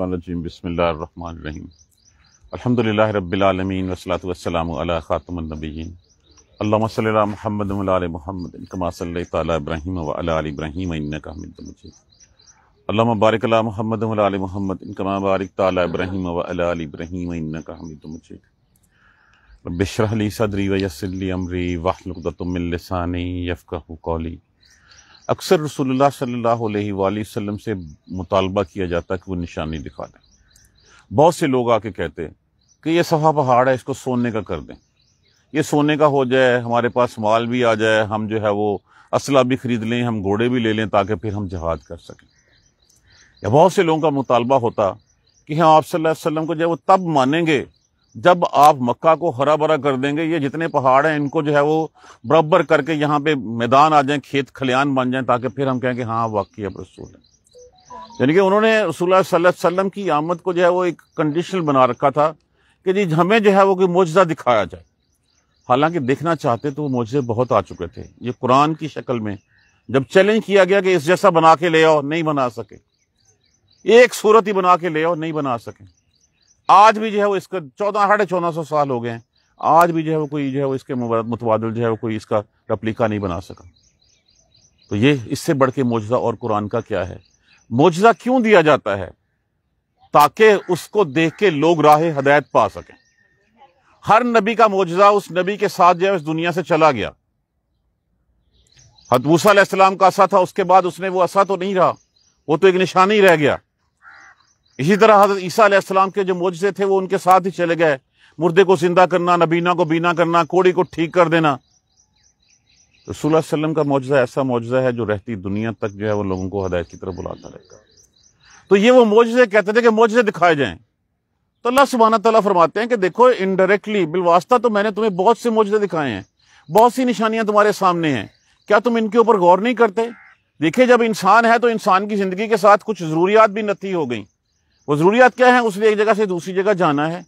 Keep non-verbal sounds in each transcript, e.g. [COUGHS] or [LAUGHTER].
शैतवानजीम बसमीम अलहमदिल्ला वसलात ख़ातमनबीन अल्लाम महमद महमद महमद महमद इब्राहिम सदरी वसली अमरी वाहलतमिलसानी कौली अक्सर रसोल्ला सल्ला वसम से मुतालबा किया जाता कि वो निशानी दिखा दें बहुत से लोग आके कहते कि यह सफ़ा पहाड़ है इसको सोने का कर दें ये सोने का हो जाए हमारे पास माल भी आ जाए हम जो है वो असला भी ख़रीद लें हम घोड़े भी ले लें ताकि फिर हम जहाद कर सकें या बहुत से लोगों का मुतालबा होता कि हम हाँ, आप सल्लल्लाहु अलैहि वसल्लम को जो है वो तब मानेंगे जब आप मक्का को हरा भरा कर देंगे ये जितने पहाड़ हैं इनको जो है वो बराबर करके यहाँ पे मैदान आ जाए खेत खलियान बन जाए ताकि फिर हम कहें कि हाँ वाकई अब रसूल है यानी कि उन्होंने रसूल की आमद को जो है वो एक कंडीशनल बना रखा था कि जी हमें जो है वो कोई मुआजा दिखाया जाए हालांकि देखना चाहते तो वो मुआजे बहुत आ चुके थे ये कुरान की शक्ल में जब चैलेंज किया गया कि इस जैसा बना के ले आओ नहीं बना सके एक सूरत ही बना के ले आओ नहीं बना सके आज भी जो है वो इसके चौदह साढ़े चौदह सौ साल हो गए हैं आज भी जो है वो कोई जो है वो इसके मुतबादल जो है वो कोई इसका रप्लिका नहीं बना सका तो ये इससे बढ़ के मौजा और कुरान का क्या है मुजजा क्यों दिया जाता है ताकि उसको देख के लोग राह हदायत पा सकें हर नबी का मौजा उस नबी के साथ जो है उस दुनिया से चला गया हदबूसा का असा था उसके बाद उसने वो असा तो नहीं रहा वो तो एक निशानी रह गया इसी तरह हजरत ईसा आसमाम के जो मुजजे थे वो उनके साथ ही चले गए मुर्दे को जिंदा करना नबीना को बीना करना कोड़ी को ठीक कर देना रसूल वसलम का मुआजा ऐसा मुआजा है जो रहती दुनिया तक जो है वो लोगों को हदायत की तरफ बुलाता रहेगा तो ये वो मुआजे कहते थे कि मुआजे दिखाए जाएं तो अल्लाह सुबहाना तला फरमाते हैं कि देखो इनडायरेक्टली बिलवास्ता तो मैंने तुम्हें बहुत से मुआजे दिखाए हैं बहुत सी निशानियां तुम्हारे सामने हैं क्या तुम इनके ऊपर गौर नहीं करते देखिये जब इंसान है तो इंसान की जिंदगी के साथ कुछ जरूरियात भी नती हो गई वो ज़रूरियात क्या है उसने एक जगह से दूसरी जगह जाना है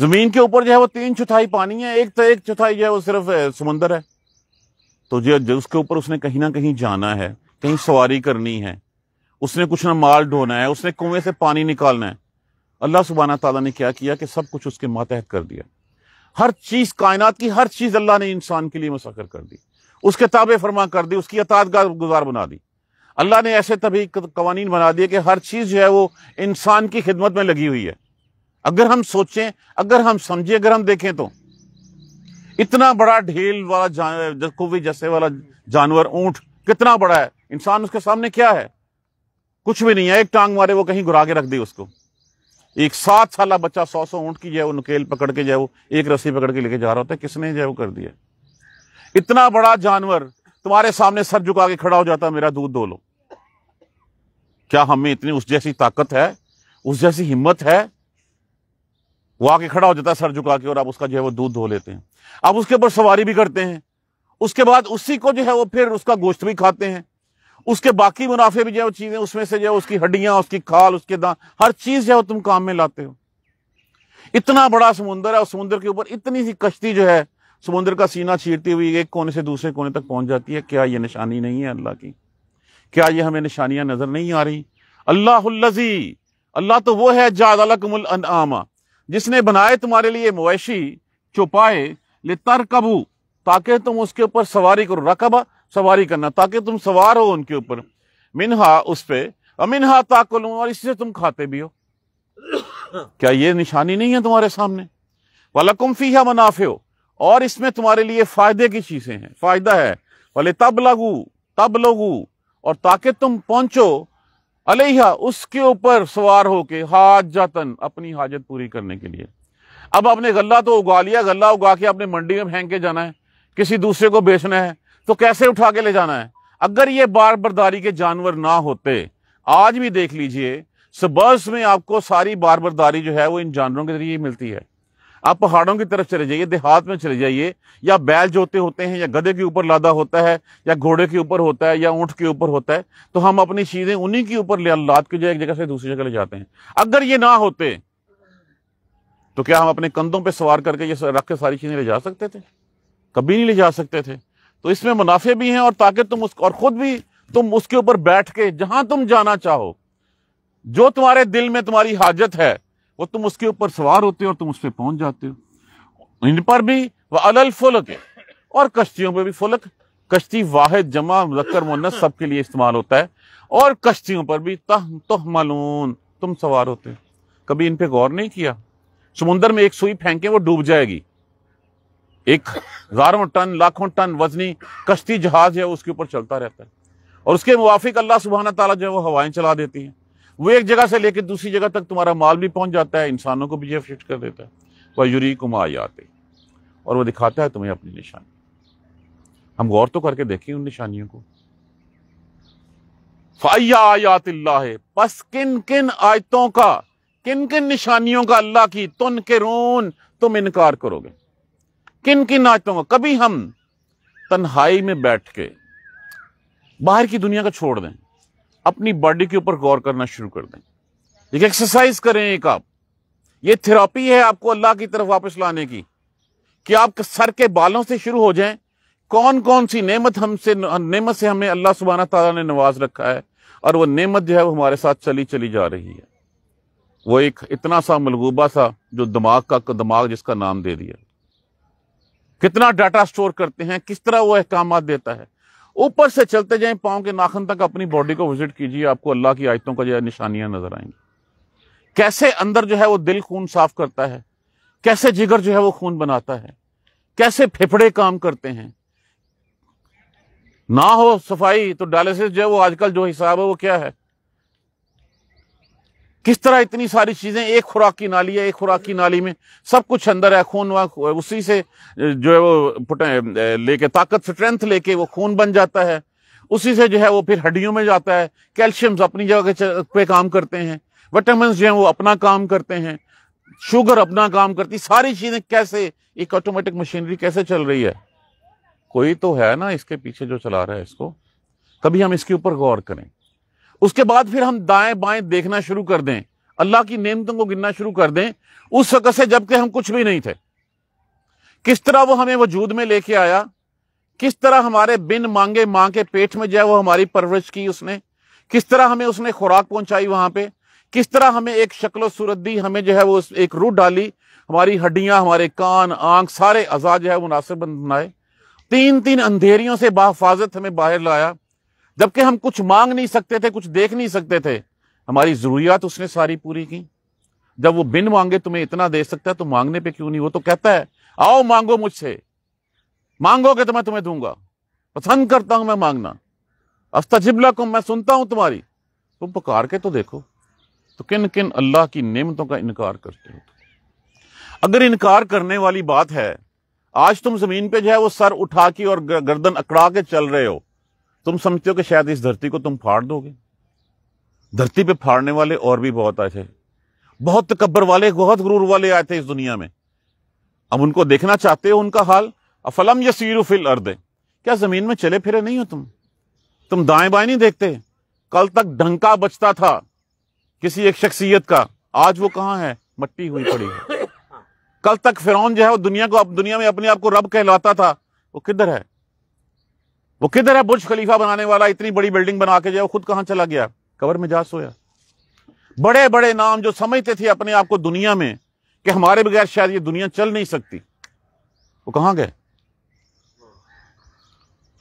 ज़मीन के ऊपर जो है वो तीन चौथाई पानी है एक तो एक चौथाई जो है वो सिर्फ समंदर है तो जो, उसके ऊपर उसने कहीं ना कहीं जाना है कहीं सवारी करनी है उसने कुछ ना माल ढोना है उसने कुएं से पानी निकालना है अल्लाह सुबहाना तला ने क्या किया कि सब कुछ उसके मातहत कर दिया हर चीज़ कायनात की हर चीज़ अल्लाह ने इंसान के लिए मुसखर कर दी उसके ताबे फरमा कर दी उसकी अतात गुजार बना दी अल्लाह ने ऐसे तभी कवानीन बना दिए कि हर चीज़ जो है वो इंसान की खिदमत में लगी हुई है अगर हम सोचें अगर हम समझें अगर हम देखें तो इतना बड़ा ढेल वाला कुवी जैसे वाला जानवर ऊंट कितना बड़ा है इंसान उसके सामने क्या है कुछ भी नहीं है एक टांग मारे वो कहीं घुरा के रख दी उसको एक सात साल बच्चा सौ सौ ऊंट की जो है वो नकेल पकड़ के जो है वो एक रस्सी पकड़ के लेके जा रहा होता है किसने जो है वो कर दिया इतना बड़ा जानवर तुम्हारे सामने सर झुका के खड़ा हो जाता मेरा दूध दो लो क्या हमें इतनी उस जैसी ताकत है उस जैसी हिम्मत है वो आके खड़ा हो जाता है सर झुका के और आप उसका जो है वो दूध धो लेते हैं आप उसके ऊपर सवारी भी करते हैं उसके बाद उसी को जो है वो फिर उसका गोश्त भी खाते हैं उसके बाकी मुनाफे भी जो है वो चीज़ें उसमें से जो है उसकी हड्डियां उसकी खाल उसके दांत हर चीज़ जो है वो तुम काम में लाते हो इतना बड़ा समुंदर है उस समुंदर के ऊपर इतनी सी कश्ती जो है समुद्र का सीना चीरती हुई एक कोने से दूसरे कोने तक पहुंच जाती है क्या ये निशानी नहीं है अल्लाह की क्या ये हमें निशानियां नजर नहीं आ रही अल्लाह अल्लाह तो वो है जादलकमुल जिसने बनाए तुम्हारे लिए मवैशी चौपाए ले तरकबू ताकि तुम उसके ऊपर सवारी करो रकबा सवारी करना ताकि तुम सवार हो उनके ऊपर मिनहा उस पर अमिनहा ताकुल और इससे तुम खाते भी हो [COUGHS] क्या ये निशानी नहीं है तुम्हारे सामने वाला कुम्फी है मुनाफे हो और इसमें तुम्हारे लिए फायदे की चीजें हैं फायदा है भले तब लगू तब लोगू और ताकि तुम पहुंचो अलैहा उसके ऊपर सवार होके हाजतन अपनी हाजत पूरी करने के लिए अब आपने गला तो उगा लिया गला उगा के अपने मंडी में फेंक के जाना है किसी दूसरे को बेचना है तो कैसे उठा के ले जाना है अगर ये बार बरदारी के जानवर ना होते आज भी देख लीजिए सबर्स में आपको सारी बार बरदारी जो है वो इन जानवरों के जरिए मिलती है आप पहाड़ों की तरफ चले जाइए देहात में चले जाइए या बैल जोते होते हैं या गधे के ऊपर लादा होता है या घोड़े के ऊपर होता है या ऊंट के ऊपर होता है तो हम अपनी चीज़ें उन्हीं के ऊपर लाद के जो एक जगह से दूसरी जगह ले जाते हैं अगर ये ना होते तो क्या हम अपने कंधों पर सवार करके ये रख के सारी चीज़ें ले जा सकते थे कभी नहीं ले जा सकते थे तो इसमें मुनाफे भी हैं और ताकि तुम उस और ख़ुद भी तुम उसके ऊपर बैठ के जहां तुम जाना चाहो जो तुम्हारे दिल में तुम्हारी हाजत है वो तुम उसके ऊपर सवार होते हो और तुम उस पर पहुंच जाते हो इन पर भी वह अलल फुलक है और कश्तियों पर भी फुलक कश्ती वाहिद जमा मुजक्कर मुन्नस सबके लिए इस्तेमाल होता है और कश्तियों पर भी तह तुह मलून तुम सवार होते हो कभी इन पर गौर नहीं किया समुंदर में एक सुई फेंके वो डूब जाएगी एक हजारों टन लाखों टन वजनी कश्ती जहाज है उसके ऊपर चलता रहता है और उसके मुआफिक अल्लाह सुबहाना तला जो है वो हवाएं चला देती हैं वो एक जगह से लेकर दूसरी जगह तक तुम्हारा माल भी पहुंच जाता है इंसानों को भी जो शिफ्ट कर देता है वह यूरी कुमार आते और वो दिखाता है तुम्हें अपनी निशानी हम गौर तो करके देखें उन निशानियों को फाइया आयात अल्लाह बस किन किन आयतों का किन किन निशानियों का अल्लाह की तुन के रून तुम इनकार करोगे किन किन आयतों का कभी हम तन्हाई में बैठ के बाहर की दुनिया को छोड़ दें अपनी बॉडी के ऊपर गौर करना शुरू कर दें एक एक्सरसाइज करें एक आप ये थेरापी है आपको अल्लाह की तरफ वापस लाने की कि आप सर के बालों से शुरू हो जाएं कौन कौन सी नेमत हमसे नेमत से हमें अल्लाह सुबहाना तला ने नवाज रखा है और वो नेमत जो है वो हमारे साथ चली चली जा रही है वो एक इतना सा मलगूबा सा जो दिमाग का दिमाग जिसका नाम दे दिया कितना डाटा स्टोर करते हैं किस तरह वो अहकाम देता है ऊपर से चलते जाएं पाँव के नाखन तक अपनी बॉडी को विजिट कीजिए आपको अल्लाह की आयतों का जो है निशानियां नजर आएंगी कैसे अंदर जो है वो दिल खून साफ करता है कैसे जिगर जो है वो खून बनाता है कैसे फेफड़े काम करते हैं ना हो सफाई तो डायलिसिस जो है वो आजकल जो हिसाब है वो क्या है किस तरह इतनी सारी चीज़ें एक खुराक की नाली है एक खुराक की नाली में सब कुछ अंदर है खून उसी से जो है वो लेके ताकत स्ट्रेंथ लेके वो खून बन जाता है उसी से जो है वो फिर हड्डियों में जाता है कैल्शियम्स अपनी जगह पे काम करते हैं विटामिन जो है वो अपना काम करते हैं शुगर अपना काम करती सारी चीज़ें कैसे एक ऑटोमेटिक मशीनरी कैसे चल रही है कोई तो है ना इसके पीछे जो चला रहा है इसको कभी हम इसके ऊपर गौर करें उसके बाद फिर हम दाएं बाएं देखना शुरू कर दें अल्लाह की नेमतों को गिनना शुरू कर दें उस वक़्त से जबकि हम कुछ भी नहीं थे किस तरह वो हमें वजूद में लेके आया किस तरह हमारे बिन मांगे माँ के पेट में जाए वो हमारी परवरिश की उसने किस तरह हमें उसने खुराक पहुंचाई वहां पे किस तरह हमें एक शक्ल सूरत दी हमें जो है वो एक रूट डाली हमारी हड्डियां हमारे कान आंख सारे अजा जो है नासिर बनाए तीन तीन अंधेरियों से बाहफाजत हमें बाहर लाया जबकि हम कुछ मांग नहीं सकते थे कुछ देख नहीं सकते थे हमारी जरूरियात उसने सारी पूरी की जब वो बिन मांगे तुम्हें इतना दे सकता है तो मांगने पे क्यों नहीं वो तो कहता है आओ मांगो मुझसे मांगोगे तो मैं तुम्हें दूंगा पसंद करता हूं मैं मांगना अस्तजिबला को मैं सुनता हूं तुम्हारी तुम पुकार के तो देखो तो किन किन अल्लाह की नियमतों का इनकार करते हो अगर इनकार करने वाली बात है आज तुम जमीन पे जो है वो सर उठा के और गर्दन अकड़ा के चल रहे हो तुम समझते हो कि शायद इस धरती को तुम फाड़ दोगे धरती पे फाड़ने वाले और भी बहुत आए थे बहुत तकबर वाले बहुत गुरूर वाले आए थे इस दुनिया में अब उनको देखना चाहते हो उनका हाल अफलम यसीर फिल अर्द क्या जमीन में चले फिरे नहीं हो तुम तुम दाएं बाएं नहीं देखते कल तक ढंका बचता था किसी एक शख्सियत का आज वो कहाँ है मट्टी हुई पड़ी है कल तक फिरौन जो है वो दुनिया को दुनिया में अपने आप को रब कहलाता था वो किधर है वो किधर है बुर्ज खलीफा बनाने वाला इतनी बड़ी बिल्डिंग बना के जाए खुद कहां चला गया कवर में जा सोया बड़े बड़े नाम जो समझते थे अपने आप को दुनिया में कि हमारे बगैर शायद ये दुनिया चल नहीं सकती वो कहां गए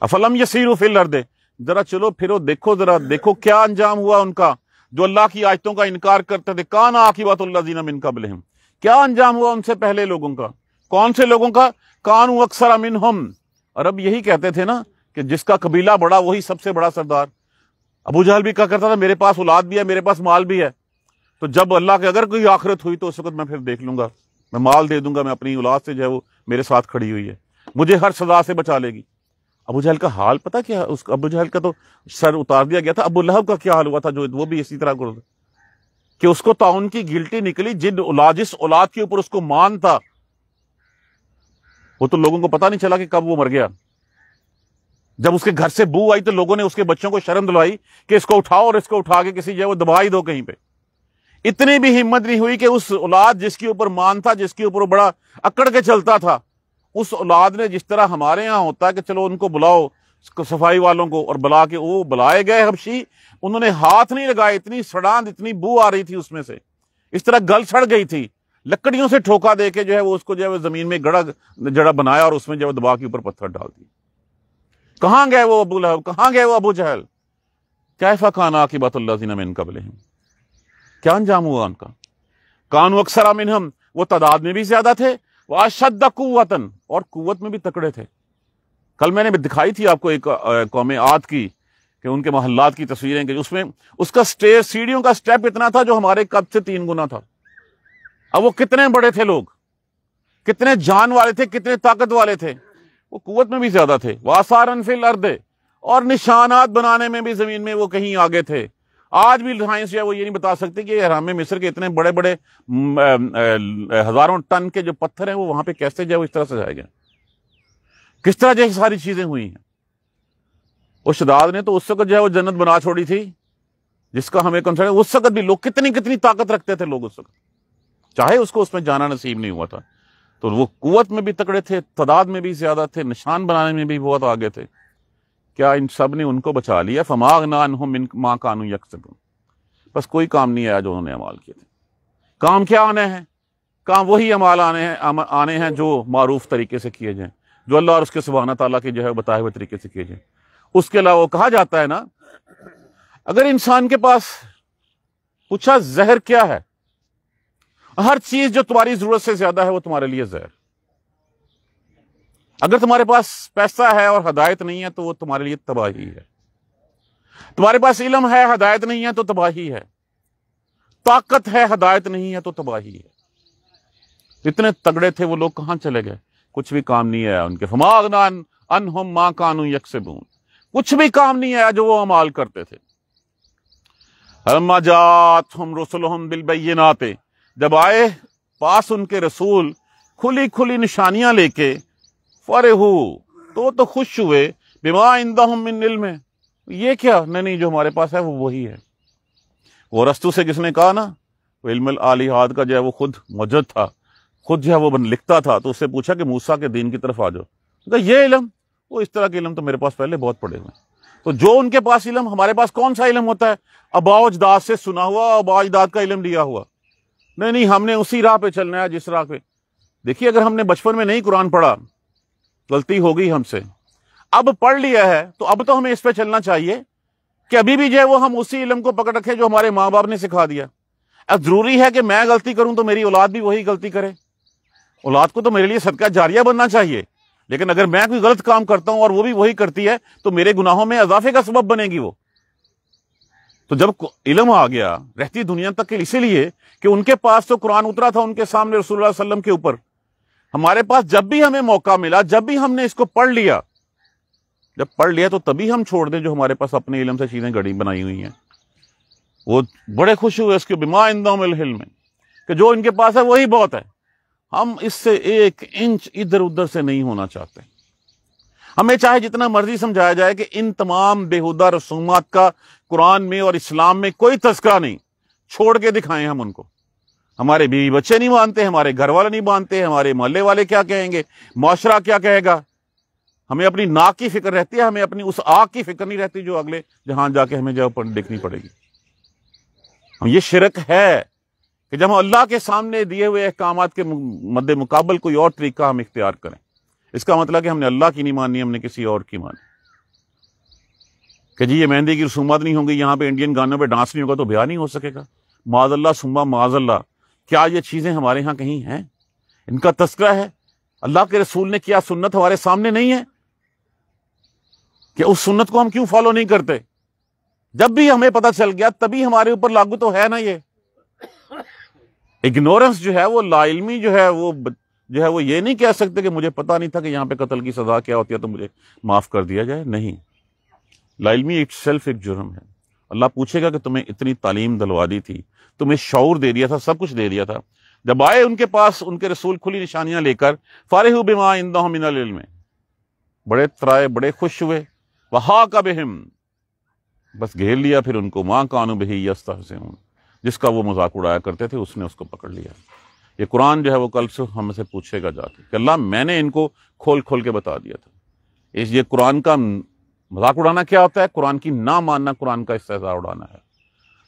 अफलम ये सीरू फिल दे जरा चलो फिरो देखो जरा देखो क्या अंजाम हुआ उनका जो अल्लाह की आयतों का इनकार करते थे कान बात जीना मिन कबल क्या अंजाम हुआ उनसे पहले लोगों का कौन से लोगों का कानू अक्सर अमिन हम अरब यही कहते थे ना कि जिसका कबीला बड़ा वही सबसे बड़ा सरदार अबू जहल भी कहा करता था मेरे पास औलाद भी है मेरे पास माल भी है तो जब अल्लाह के अगर कोई आखिरत हुई तो उस वक्त मैं फिर देख लूंगा मैं माल दे दूंगा मैं अपनी औलाद से जो है वो मेरे साथ खड़ी हुई है मुझे हर सजा से बचा लेगी अबू जहल का हाल पता क्या उस अबू जहल का तो सर उतार दिया गया था अबू लहब का क्या हाल हुआ था जो वो भी इसी तरह गुरु कि उसको ताउन की गिल्टी निकली जिन औला जिस औलाद के ऊपर उसको मान था वो तो लोगों को पता नहीं चला कि कब वो मर गया जब उसके घर से बू आई तो लोगों ने उसके बच्चों को शर्म दिलवाई कि इसको उठाओ और इसको उठा के किसी जगह वो दबा ही दो कहीं पे इतनी भी हिम्मत नहीं हुई कि उस औलाद जिसके ऊपर मान था जिसके ऊपर बड़ा अकड़ के चलता था उस औलाद ने जिस तरह हमारे यहाँ होता है कि चलो उनको बुलाओ सफाई वालों को और बुला के वो बुलाए गए हबशी उन्होंने हाथ नहीं लगाए इतनी सड़ांत इतनी बू आ रही थी उसमें से इस तरह गल सड़ गई थी लकड़ियों से ठोका देके जो है वो उसको जो है वो जमीन में गड़ा जड़ा बनाया और उसमें जो है दबा के ऊपर पत्थर डाल दिया कहां गए वो अबू लहब कहाँ गए वो अबू जहल कैफा खान आकिबतल्लिन मिन कबल क्या अंजाम हुआ उनका कानू अक्सर अमिन हम वो तादाद में भी ज्यादा थे वह अशद कुतन और कुत में भी तकड़े थे कल मैंने भी दिखाई थी आपको एक कौम आद की कि उनके मोहल्लात की तस्वीरें कि उसमें उसका स्टेज सीढ़ियों का स्टेप इतना था जो हमारे कद से तीन गुना था अब वो कितने बड़े थे लोग कितने जान वाले थे कितने ताकत वाले थे वो कुत में भी ज्यादा थे वासारन फिल अर्द और निशानात बनाने में भी जमीन में वो कहीं आगे थे आज भी साइंस जो है वो ये नहीं बता सकते कि हराम मिस्र के इतने बड़े बड़े हजारों टन के जो पत्थर हैं वो वहां पे कैसे जो है वो इस तरह से जाए गए किस तरह जैसी सारी चीजें हुई हैं उस शदाद ने तो उस वक्त जो है वो जन्नत बना छोड़ी थी जिसका हमें कंसर्न उस वक्त भी लोग कितनी कितनी ताकत रखते थे लोग उस वक्त चाहे उसको उसमें जाना नसीब नहीं हुआ था तो वो कुत में भी तकड़े थे तादाद में भी ज़्यादा थे निशान बनाने में भी बहुत आगे थे क्या इन सब ने उनको बचा लिया फमाग नान हो मिन माँ कानू यक सकूँ बस कोई काम नहीं आया जो उन्होंने अमाल किए थे काम क्या आने हैं काम वही अमाल आने हैं आने हैं जो मरूफ तरीके से किए जाए जो अल्लाह और उसके सुबहाना तला के जो है बताए हुए तरीके से किए जाए उसके अलावा कहा जाता है ना अगर इंसान के पास पूछा जहर क्या है हर चीज जो तुम्हारी जरूरत से ज्यादा है वो तुम्हारे लिए जहर अगर तुम्हारे पास पैसा है और हदायत नहीं है तो वो तुम्हारे लिए तबाही है तुम्हारे पास इलम है हदायत नहीं है तो तबाही है ताकत है हदायत नहीं है तो तबाही है इतने तगड़े थे वो लोग कहां चले गए कुछ भी काम नहीं आया उनके फमागनान अनहम मां कानू यकसबून कुछ भी काम नहीं आया जो वो अमाल करते थे हम जात हम रसुल हम बिल बैनाते जब आए पास उनके रसूल खुली खुली निशानियां लेके हु तो तो खुश हुए बिमा इंदा मिल में ये क्या नहीं नहीं जो हमारे पास है वो वही है वो रस्तु से किसने कहा ना वो इल्म आलिहाद का जो है वो खुद मौजूद था खुद जो है वो लिखता था तो उससे पूछा कि मूसा के दीन की तरफ आ जाओ तो ये इलम वो इस तरह के इलम तो मेरे पास पहले बहुत पड़े हुए तो जो उनके पास इलम हमारे पास कौन सा इलम होता है अबाजदाद से सुना हुआ अबाजदाद का इलम लिया हुआ नहीं नहीं हमने उसी राह पे चलना है जिस राह पे देखिए अगर हमने बचपन में नहीं कुरान पढ़ा गलती हो गई हमसे अब पढ़ लिया है तो अब तो हमें इस पे चलना चाहिए कि अभी भी जो है वो हम उसी इलम को पकड़ रखें जो हमारे माँ बाप ने सिखा दिया अब जरूरी है कि मैं गलती करूं तो मेरी औलाद भी वही गलती करे औलाद को तो मेरे लिए सदका जारिया बनना चाहिए लेकिन अगर मैं कोई गलत काम करता हूं और वो भी वही करती है तो मेरे गुनाहों में अजाफे का सबब बनेगी वो तो जब इलम आ गया रहती दुनिया तक इसीलिए कि उनके पास तो कुरान उतरा था उनके सामने रसूल वसल्लम के ऊपर हमारे पास जब भी हमें मौका मिला जब भी हमने इसको पढ़ लिया जब पढ़ लिया तो तभी हम छोड़ दें जो हमारे पास अपने इलम से चीज़ें गड़ी बनाई हुई हैं वो बड़े खुश हुए इसके बिमा इंदामिल में कि जो इनके पास है वही बहुत है हम इससे एक इंच इधर उधर से नहीं होना चाहते हमें चाहे जितना मर्जी समझाया जाए कि इन तमाम बेहुदा रसूमात का कुरान में और इस्लाम में कोई तस्करा नहीं छोड़ के दिखाएं हम उनको हमारे बीवी बच्चे नहीं मानते हमारे घर वाले नहीं मानते हमारे मोहल्ले वाले क्या कहेंगे माशरा क्या कहेगा हमें अपनी नाक की फिक्र रहती है हमें अपनी उस आग की फिक्र नहीं रहती जो अगले जहां जाके हमें जब देखनी पड़ेगी हम ये शिरक है कि जब हम अल्लाह के सामने दिए हुए अहकाम के मद्द मुकाबल कोई और तरीका हम इख्तियार करें इसका मतलब कि हमने अल्लाह की नहीं मानी हमने किसी और की मानी कि जी ये मेहंदी की रसूमात नहीं होंगी यहाँ पे इंडियन गानों पे डांस नहीं होगा तो ब्याह नहीं हो सकेगा माजल्ला सुम्मा माजल्ला क्या ये चीज़ें हमारे यहाँ कहीं हैं इनका तस्करा है अल्लाह के रसूल ने क्या सुन्नत हमारे सामने नहीं है कि उस सुन्नत को हम क्यों फॉलो नहीं करते जब भी हमें पता चल गया तभी हमारे ऊपर लागू तो है ना ये इग्नोरेंस जो है वो लाइलमी जो है वो जो है वो ये नहीं कह सकते कि मुझे पता नहीं था कि यहाँ पे कत्ल की सज़ा क्या होती है तो मुझे माफ़ कर दिया जाए नहीं लालमी इट सेल्फ एक जुर्म है अल्लाह पूछेगा कि तुम्हें इतनी तालीम दलवा दी थी तुम्हें शौर दे दिया था सब कुछ दे दिया था जब आए उनके पास उनके रसूल खुली निशानियां लेकर फारे बिमा इंदा में बड़े तराए बड़े खुश हुए वहा का बेहम बस घेर लिया फिर उनको माँ कानू बही यस्ता से जिसका वो मजाक उड़ाया करते थे उसने उसको पकड़ लिया ये कुरान जो है वो कल से हमसे पूछेगा जाके कि अल्लाह मैंने इनको खोल खोल के बता दिया था इस ये कुरान का मजाक उड़ाना क्या होता है कुरान की ना मानना कुरान का इस्तेजार उड़ाना है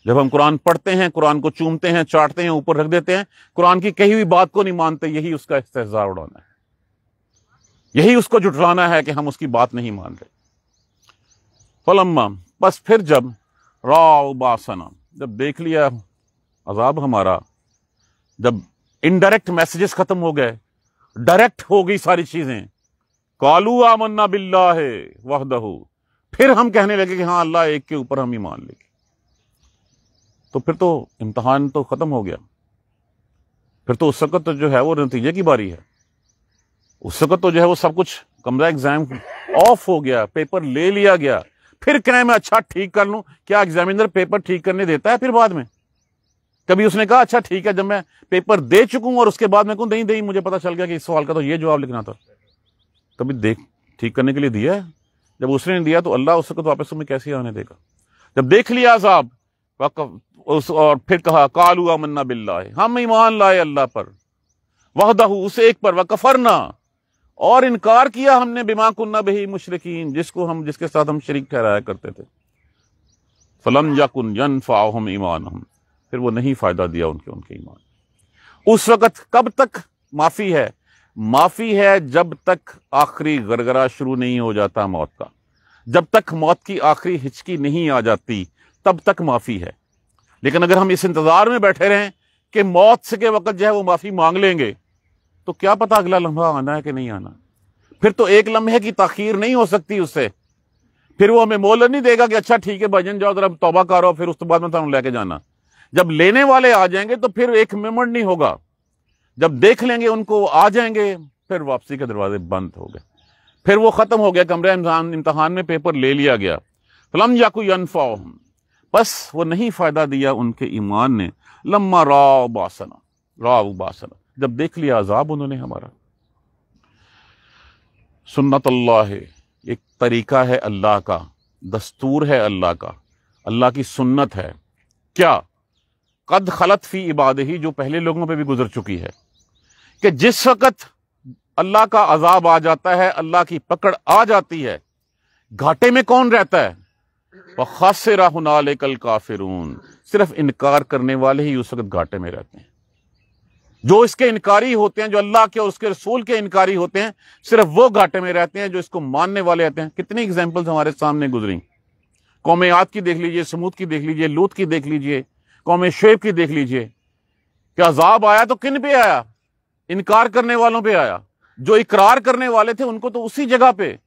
जब हम कुरान पढ़ते हैं कुरान को चूमते हैं चाटते हैं ऊपर रख देते हैं कुरान की कही हुई बात को नहीं मानते यही उसका इस्तेजा उड़ाना है यही उसको जुटराना है कि हम उसकी बात नहीं मान रहे फलम्मा बस फिर जब राव बासना जब देख लिया अजाब हमारा जब इनडायरेक्ट मैसेजेस खत्म हो गए डायरेक्ट हो गई सारी चीजें कालू आमन्ना बिल्ला है वाहदहू फिर हम कहने लगे कि हाँ अल्लाह एक के ऊपर हम ही मान लेंगे तो फिर तो इम्तहान तो खत्म हो गया फिर तो उस वक्त तो जो है वो नतीजे की बारी है उस वक्त तो जो है वो सब कुछ कमरा एग्जाम ऑफ हो गया पेपर ले लिया गया फिर कहें मैं अच्छा ठीक कर लूं क्या एग्जामिनर पेपर ठीक करने देता है फिर बाद में कभी उसने कहा अच्छा ठीक है जब मैं पेपर दे चुकूं और उसके बाद मैं कहूं नहीं दे मुझे पता चल गया कि इस सवाल का तो ये जवाब लिखना था कभी देख ठीक करने के लिए दिया है जब उसने दिया तो अल्लाह उसको तो वापस तुम्हें कैसे आने देगा जब देख लिया साहब उस और फिर कहा कालू अमन्ना बिल्ला हम ईमान लाए अल्लाह पर वहदहू उस एक पर वकफरना और इनकार किया हमने बिमा कुन्ना बही मुशरकिन जिसको हम जिसके साथ हम शरीक ठहराया करते थे फलम कुन फाओ हम ईमान हम फिर वो नहीं फायदा दिया उनके उनके ईमान उस वक्त कब तक माफी है माफी है जब तक आखिरी गरगरा शुरू नहीं हो जाता मौत का जब तक मौत की आखिरी हिचकी नहीं आ जाती तब तक माफी है लेकिन अगर हम इस इंतजार में बैठे रहें कि मौत से के वक्त जो है वो माफी मांग लेंगे तो क्या पता अगला लम्हा आना है कि नहीं आना फिर तो एक लम्हे की तखीर नहीं हो सकती उससे फिर वो हमें मोल नहीं देगा कि अच्छा ठीक है भजन जाओ जरा तौबा करो फिर उसके तो बाद में तुम तो लेके जाना जब लेने वाले आ जाएंगे तो फिर एक मेमोर नहीं होगा जब देख लेंगे उनको आ जाएंगे फिर वापसी के दरवाजे बंद हो गए फिर वो ख़त्म हो गया कमरे इम्तहान में पेपर ले लिया गया फलम याकू अनफाओ बस वो नहीं फ़ायदा दिया उनके ईमान ने लम्मा राव बासना राव बासना जब देख लिया अजाब उन्होंने हमारा सुन्नत अल्लाह है एक तरीका है अल्लाह का दस्तूर है अल्लाह का अल्लाह की सुन्नत है क्या कद खलत फ़ी इबाद ही जो पहले लोगों पे भी गुजर चुकी है कि जिस वक़्त अल्लाह का अजाब आ जाता है अल्लाह की पकड़ आ जाती है घाटे में कौन रहता है वह खास हनाल कल काफिरून सिर्फ इनकार करने वाले ही उस वक्त घाटे में रहते हैं जो इसके इनकारी होते हैं जो अल्लाह के और उसके रसूल के इनकारी होते हैं सिर्फ वो घाटे में रहते हैं जो इसको मानने वाले रहते हैं कितनी एग्जाम्पल्स हमारे सामने गुजरी कौमयात की देख लीजिए समूद की देख लीजिए लूत की देख लीजिए कौम शेब की देख लीजिए कि अजाब आया तो किन पे आया इनकार करने वालों पे आया जो इकरार करने वाले थे उनको तो उसी जगह पे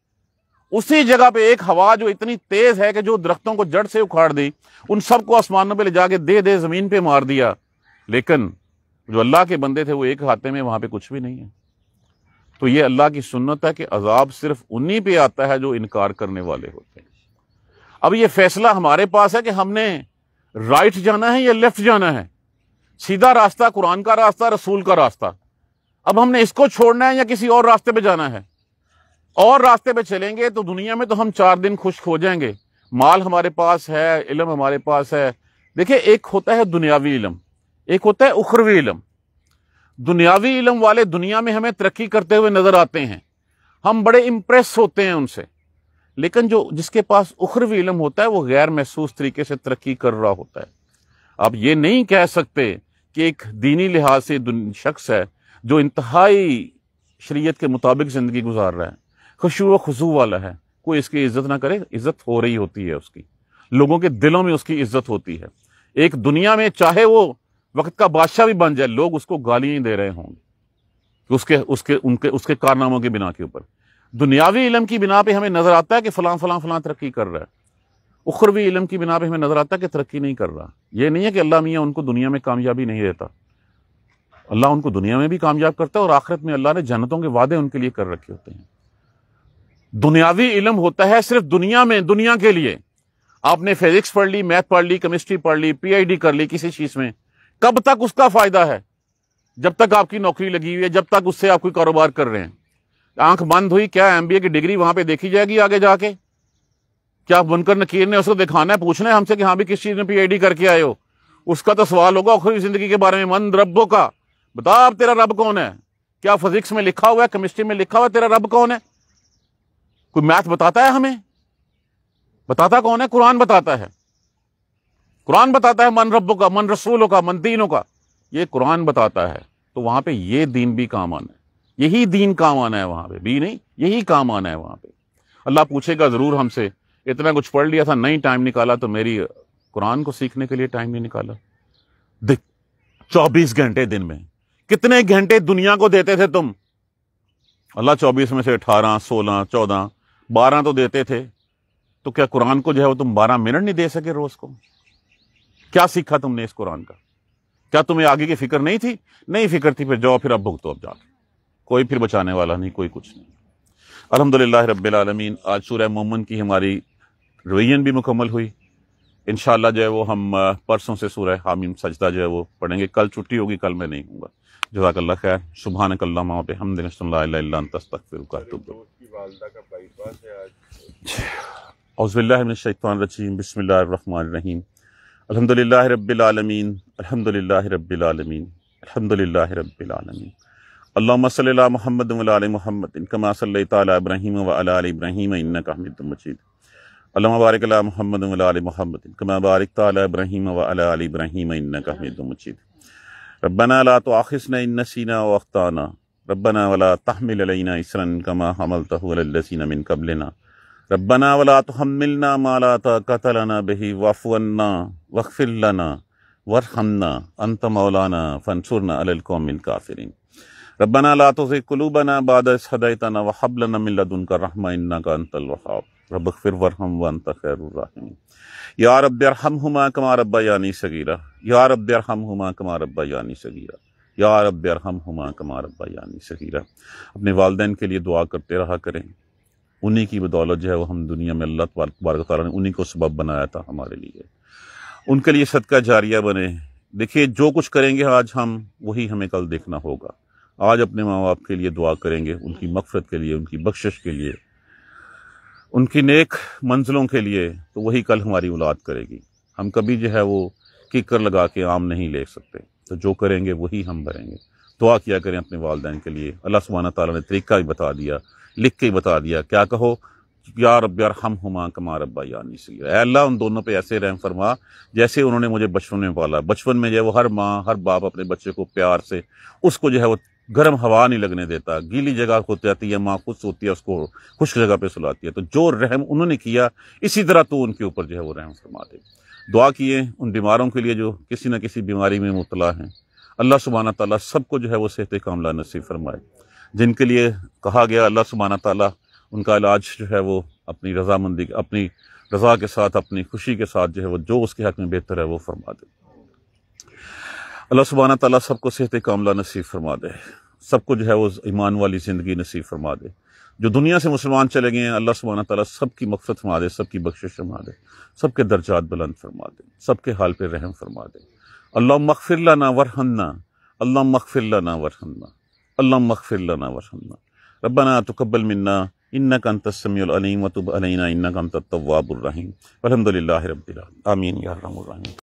उसी जगह पे एक हवा जो इतनी तेज है कि जो दरख्तों को जड़ से उखाड़ दी उन सबको आसमानों पर ले जाके दे दे जमीन पर मार दिया लेकिन जो अल्लाह के बंदे थे वो एक हाथे में वहां पर कुछ भी नहीं है तो ये अल्लाह की सुन्नत है कि अजाब सिर्फ उन्हीं पे आता है जो इनकार करने वाले होते हैं अब ये फैसला हमारे पास है कि हमने राइट जाना है या लेफ्ट जाना है सीधा रास्ता कुरान का रास्ता रसूल का रास्ता अब हमने इसको छोड़ना है या किसी और रास्ते पे जाना है और रास्ते पे चलेंगे तो दुनिया में तो हम चार दिन खुश हो जाएंगे माल हमारे पास है इलम हमारे पास है देखिए एक होता है दुनियावी इलम एक होता है उखरवी इलम दुनियावी इलम वाले दुनिया में हमें तरक्की करते हुए नजर आते हैं हम बड़े इम्प्रेस होते हैं उनसे लेकिन जो जिसके पास उखरवी इलम होता है वो गैर महसूस तरीके से तरक्की कर रहा होता है आप ये नहीं कह सकते कि एक दीनी लिहाज से शख्स है जो इंतहाई शरीयत के मुताबिक ज़िंदगी गुजार रहा है खुशू वाला है कोई इसकी इज्जत ना करे इज्जत हो रही होती है उसकी लोगों के दिलों में उसकी इज्जत होती है एक दुनिया में चाहे वो वक्त का बादशाह भी बन जाए लोग उसको गालियाँ दे रहे होंगे उसके उसके उनके उसके कारनामों के बिना के ऊपर दुनियावी इलम की बिना पर हमें नज़र आता है कि फलां फलां फलां तरक्की कर रहा है उखरवी इलम की बिना पर हमें नज़र आता है कि तरक्की नहीं कर रहा ये नहीं है कि अल्लाह मियाँ उनको दुनिया में कामयाबी नहीं देता अल्लाह उनको दुनिया में भी कामयाब करता है और आखिरत में अल्लाह ने जन्नतों के वादे उनके लिए कर रखे होते हैं दुनियावी इलम होता है सिर्फ दुनिया में दुनिया के लिए आपने फिजिक्स पढ़ ली मैथ पढ़ ली केमिस्ट्री पढ़ ली डी कर ली किसी चीज़ में कब तक उसका फ़ायदा है जब तक आपकी नौकरी लगी हुई है जब तक उससे आप कोई कारोबार कर रहे हैं आंख बंद हुई क्या एमबीए की डिग्री वहां पे देखी जाएगी आगे जाके क्या बनकर नकीर ने उसको दिखाना है पूछना है हमसे कि हाँ भी किस चीज में पीएचडी करके आए हो उसका तो सवाल होगा आखिरी जिंदगी के बारे में मन रबों का बता आप तेरा रब कौन है क्या फिजिक्स में लिखा हुआ है केमिस्ट्री में लिखा हुआ है तेरा रब कौन है कोई मैथ बताता है हमें बताता कौन है कुरान बताता है कुरान बताता है मन रबों का मन रसूलों का मन दीनों का ये कुरान बताता है तो वहां पे ये दीन भी काम आना है यही दीन काम आना है वहां पे बी नहीं यही काम आना है वहां पे अल्लाह पूछेगा ज़रूर हमसे इतना कुछ पढ़ लिया था नहीं टाइम निकाला तो मेरी कुरान को सीखने के लिए टाइम नहीं निकाला देख चौबीस घंटे दिन में कितने घंटे दुनिया को देते थे तुम अल्लाह चौबीस में से अठारह सोलह चौदह बारह तो देते थे तो क्या कुरान को जो है वो तुम बारह मिनट नहीं दे सके रोज़ को क्या सीखा तुमने इस कुरान का क्या तुम्हें आगे की फिक्र नहीं थी नहीं फिक्र थी फिर जाओ फिर अब भुगतो अब जाके कोई फिर बचाने वाला नहीं कोई कुछ नहीं अलहमदिल्ला रबालमीन आज सूर्य मोमन की हमारी रवैयन भी मुकम्मल हुई इन जो है वो हम परसों से सूर्य हामिम सजदा जो है वो पढ़ेंगे कल छुट्टी होगी कल मैं नहीं हूँ जजाकल्ला खैर सुबह कल्ला माँ पे हम दिन बसमीम अलहमदिल्ला रबालमीन अलहमदिल्ला रबालमीन अलहमदिल्ला रबालमीन अल्लाम सल महमद महमद इनकमा सल तब्राहिम वल इब्राहिम मजीद अल्लाह महमद महमद इनकमा बारक तब्राहिम वल इब्राहिम मजीद रबना तो आखिसना इन नसीना वख्ताना रबना वला तहमिलना इसरन हमल तहलसीना मिन कबलना रबना वला तो हमिलना माला ततलना बही वाफ़ुन्ना वक्फ़िलना वरहमना अंत मौलाना फ़नसुरना अलकौमिल काफिरिन रबना लातो से कलूबना बाद हदैतना वहबलना मिलदन का रहमा इन्ना का अंतलवहाब रब फिर वरहम वन तखैरम यार अब दरहम हुमा कमा रब्बा यानी सगीरा यार अब दरहम हुमा कमा रब्बा यानी सगीरा यार अब दरहम हुमा कमा रब्बा यानी सगीरा अपने वालदेन के लिए दुआ करते रहा करें उन्हीं की बदौलत जो है वो हम दुनिया में अल्लाह तबारक ने उन्हीं को सबब बनाया था हमारे लिए उनके लिए सदका जारिया बने देखिए जो कुछ करेंगे आज हम वही हमें कल देखना होगा आज अपने माँ बाप के लिए दुआ करेंगे उनकी मफ़रत के लिए उनकी बख्शिश के लिए उनकी नेक मंजिलों के लिए तो वही कल हमारी औलाद करेगी हम कभी जो है वो किकर लगा के आम नहीं ले सकते तो जो करेंगे वही हम भरेंगे दुआ किया करें अपने वालदेन के लिए अल्लाह सुबहाना ताली ने तरीका भी बता दिया लिख के बता दिया क्या कहो यार अब यार हम हुमा कमा रब्बा यानी सी अल्लाह उन दोनों पे ऐसे रहम फरमा जैसे उन्होंने मुझे बचपन में पाला बचपन में जो है वो हर माँ हर बाप अपने बच्चे को प्यार से उसको जो है वो गर्म हवा नहीं लगने देता गीली जगह को जाती है माँ खुश होती है उसको खुश जगह पे सुलाती है तो जो रहम उन्होंने किया इसी तरह तो उनके ऊपर जो है वो रहम फरमा दे दुआ किए उन बीमारों के लिए जो किसी न किसी बीमारी में मुबला हैं अल्लाह सुबहाना ताली सबको जो है वो सेहत कामला नसीब फरमाए जिनके लिए कहा गया अल्लाह सुबहाना ताली उनका इलाज जो है वो अपनी रजामंदी अपनी रज़ा के साथ अपनी खुशी के साथ जो है वो जो उसके हक में बेहतर है वो फरमा दे अल्लाह सुबहाना ताली सबको सेहत कामला नसीब फरमा दे सबको जो है वो ईमान वाली ज़िंदगी नसीब फरमा दे जो दुनिया से मुसलमान चले गए हैं अल्लाह सुबहाना ताली सबकी मकफत फरमा दे सबकी बख्शिश फरमा दे सबके दर्जात बुलंद फरमा दे सबके हाल पर रहम फरमा दे अल्लाह मखफिर ना वरहन्ना अल्लाह मखफिर ना वरहन्ना अल्लाह मखफिर लाना वरहन्ना तो तकबल मिन्ना इन्ना का तस्मीम वतुब अलना इन्ना का तवाबुलरहीम अलहमदिल्ला आमीन यारमीम